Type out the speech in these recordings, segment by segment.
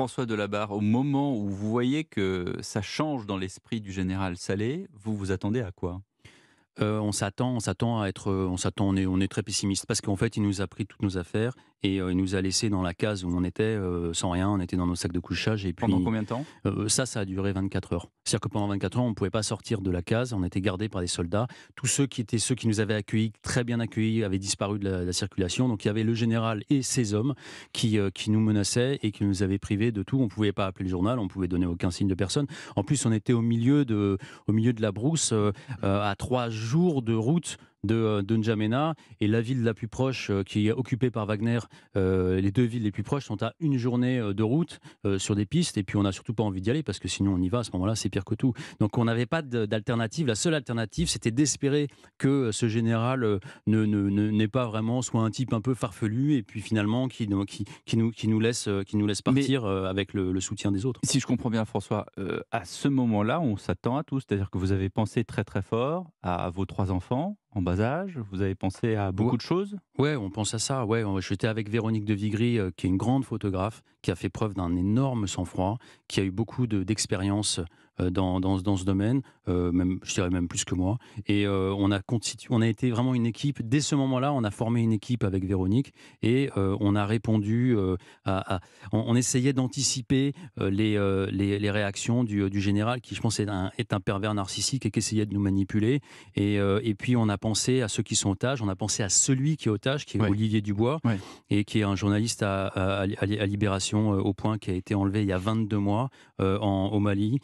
François Delabarre, au moment où vous voyez que ça change dans l'esprit du général Salé, vous vous attendez à quoi euh, on s'attend, on s'attend à être, euh, on s'attend, est, on est très pessimiste parce qu'en fait, il nous a pris toutes nos affaires et euh, il nous a laissé dans la case où on était, euh, sans rien, on était dans nos sacs de couchage. Et puis, pendant combien de temps euh, Ça, ça a duré 24 heures. C'est-à-dire que pendant 24 heures, on ne pouvait pas sortir de la case, on était gardés par des soldats. Tous ceux qui étaient ceux qui nous avaient accueillis, très bien accueillis, avaient disparu de la, circulation. Donc il y avait le général et ses hommes qui, qui nous menaçaient et qui nous avaient privés de tout. On ne pouvait pas appeler le journal, on ne pouvait donner aucun signe de personne. En plus, on était au milieu de, au milieu de la brousse, à trois jours de route de, euh, de N'Djamena. Et la ville la plus proche, euh, qui est occupée par Wagner, euh, les deux villes les plus proches sont à une journée de route sur des pistes. Et puis on n'a surtout pas envie d'y aller parce que sinon on y va à ce moment-là, c'est pire que tout. Donc on n'avait pas d'alternative. La seule alternative, c'était d'espérer que ce général ne, n'est pas vraiment soit un type un peu farfelu et puis finalement qui, qui, nous, qui, nous, laisse, qui nous laisse partir avec le, soutien des autres. Si je comprends bien François, à ce moment-là, on s'attend à tout. C'est-à-dire que vous avez pensé très très fort à vos trois enfants, en bas âge Vous avez pensé à beaucoup de choses Ouais, on pense à ça. Ouais, j'étais avec Véronique de Vigry, euh, qui est une grande photographe, qui a fait preuve d'un énorme sang-froid, qui a eu beaucoup d'expérience euh, dans, dans, ce domaine, euh, même, je dirais même plus que moi. Et euh, on, a constitué, on a été vraiment une équipe. Dès ce moment-là, on a formé une équipe avec Véronique et on a répondu à. on, essayait d'anticiper les, les, réactions du, général, qui, je pense, est un, est un pervers narcissique et qui essayait de nous manipuler. Et, et puis, on a pensé à ceux qui sont otages, on a pensé à celui qui est otage, qui est Olivier Dubois, et qui est un journaliste à, à, Libération au point qui a été enlevé il y a 22 mois au Mali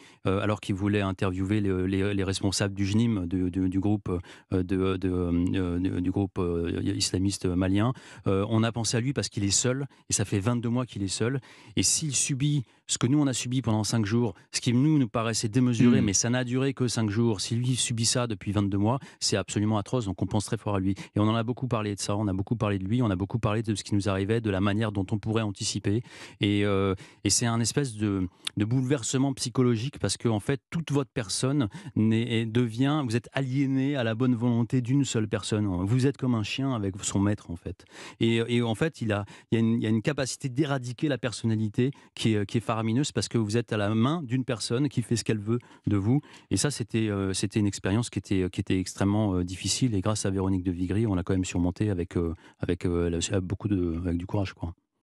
alors qu'il voulait interviewer les, responsables du JNIM, du, groupe, euh, de, euh, du groupe euh, islamiste malien. on a pensé à lui parce qu'il est seul, et ça fait 22 mois qu'il est seul. Et s'il subit ce que nous, on a subi pendant 5 jours, ce qui nous, nous paraissait démesuré, hmm. mais ça n'a duré que 5 jours, s'il lui subit ça depuis 22 mois, c'est absolument atroce, donc on pense très fort à lui. Et on en a beaucoup parlé de ça, on a beaucoup parlé de lui, on a beaucoup parlé de ce qui nous arrivait, de la manière dont on pourrait anticiper. Et, c'est un espèce de bouleversement psychologique parce que en fait toute votre personne devient, vous êtes aliéné à la bonne volonté d'une seule personne. Vous êtes comme un chien avec son maître en fait. Et, en fait, il, a, il, y a une, capacité d'éradiquer la personnalité qui est, faramineuse parce que vous êtes à la main d'une personne qui fait ce qu'elle veut de vous. Et ça, c'était euh, une expérience qui était, qui était extrêmement euh, difficile. Et grâce à Véronique de Vigry, on l'a quand même surmonté avec, euh, avec, beaucoup de, avec du courage. Quoi.